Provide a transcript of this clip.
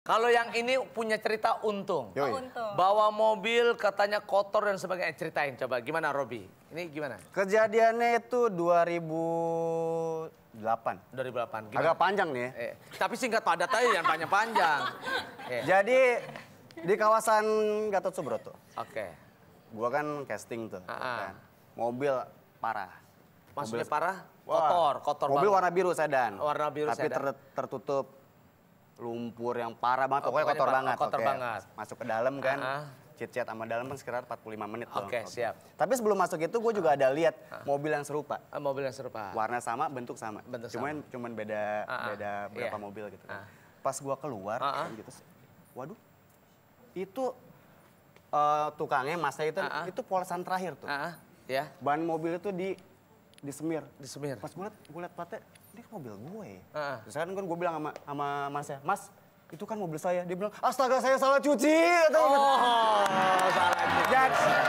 Kalau yang ini punya cerita untung. Oh, untung. Bawa mobil katanya kotor dan sebagainya. Eh, ceritain coba gimana Robi? Ini gimana? Kejadiannya itu 2008. 2008. Gimana? Agak panjang nih. Ya. Eh, tapi singkat padat aja yang panjang-panjang. eh. Jadi di kawasan Gatot Subroto. Oke. Okay. Gua kan casting tuh. Ah, ah. Gitu kan. Mobil parah. Maksudnya mobil... parah? Kotor, Wah. kotor. Mobil banget. warna biru sedan. Warna biru tapi sedan. Tapi ter tertutup lumpur yang parah banget. Pokoknya kotor banget. Kotor okay. banget. Masuk ke dalam kan. Uh ah, -huh. Ah. chat sama dalam kan sekitar 45 menit Oke, okay, siap. Tapi sebelum masuk itu gue juga uh ah. -huh. ada lihat mobil yang serupa. Uh, mobil yang serupa. Warna sama, bentuk sama. Bentuk cuman sama. cuman beda uh -huh. beda iya. berapa yeah. mobil gitu Uh kan. -huh. Pas gue keluar uh -huh. Kan gitu. Waduh. Itu uh, tukangnya masa itu uh -huh. itu polesan terakhir tuh. Uh -huh. yeah. Ban mobil itu di disemir disemir pas gue liat gue liat platnya ini kan mobil gue ya uh-huh. terus kan, kan gue bilang sama sama mas ya mas itu kan mobil saya dia bilang astaga saya salah cuci oh, oh salah cuci